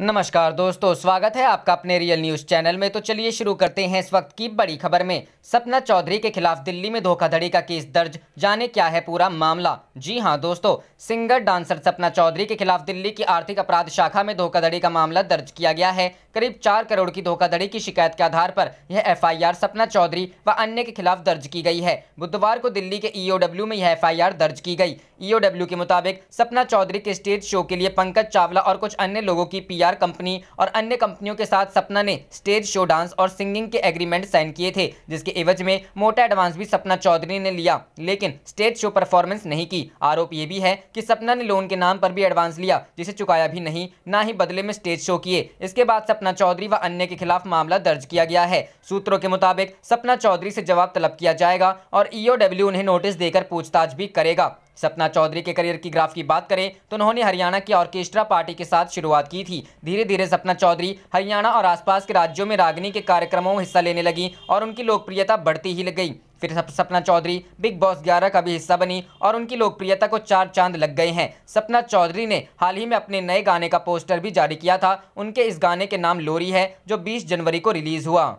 नमस्कार दोस्तों स्वागत है आपका अपने रियल न्यूज चैनल में तो चलिए शुरू करते हैं इस वक्त की बड़ी खबर में सपना चौधरी के खिलाफ दिल्ली में धोखाधड़ी का केस दर्ज जाने क्या है पूरा मामला जी हां दोस्तों सिंगर डांसर सपना चौधरी के खिलाफ दिल्ली की आर्थिक अपराध शाखा में धोखाधड़ी का मामला दर्ज किया गया है करीब चार करोड़ की धोखाधड़ी की शिकायत के आधार पर यह एफ सपना चौधरी व अन्य के खिलाफ दर्ज की गई है बुधवार को दिल्ली के ईओडब्ल्यू e में यह एफ दर्ज की गई ईओडब्ल्यू e के मुताबिक सपना चौधरी के स्टेज शो के लिए पंकज चावला और कुछ अन्य लोगों की पी पीआर कंपनी और अन्य कंपनियों के साथ सपना ने स्टेज शो डांस और सिंगिंग के एग्रीमेंट साइन किए थे जिसके एवज में मोटा एडवांस भी सपना चौधरी ने लिया लेकिन स्टेज शो परफॉर्मेंस नहीं की आरोप ये भी है कि सपना ने लोन के नाम पर भी एडवांस लिया जिसे चुकाया भी नहीं ना ही बदले में स्टेज शो किए इसके बाद सपना चौधरी व अन्य के खिलाफ मामला दर्ज किया गया है सूत्रों के मुताबिक सपना चौधरी से जवाब तलब किया जाएगा और ईओडब्ल्यू e उन्हें नोटिस देकर पूछताछ भी करेगा सपना चौधरी के करियर की ग्राफ की बात करें तो उन्होंने हरियाणा की ऑर्केस्ट्रा पार्टी के साथ शुरुआत की थी धीरे धीरे सपना चौधरी हरियाणा और आसपास के राज्यों में रागनी के कार्यक्रमों में हिस्सा लेने लगी और उनकी लोकप्रियता बढ़ती ही लग गई फिर सपना चौधरी बिग बॉस 11 का भी हिस्सा बनी और उनकी लोकप्रियता को चार चांद लग गए हैं सपना चौधरी ने हाल ही में अपने नए गाने का पोस्टर भी जारी किया था उनके इस गाने के नाम लोरी है जो बीस जनवरी को रिलीज़ हुआ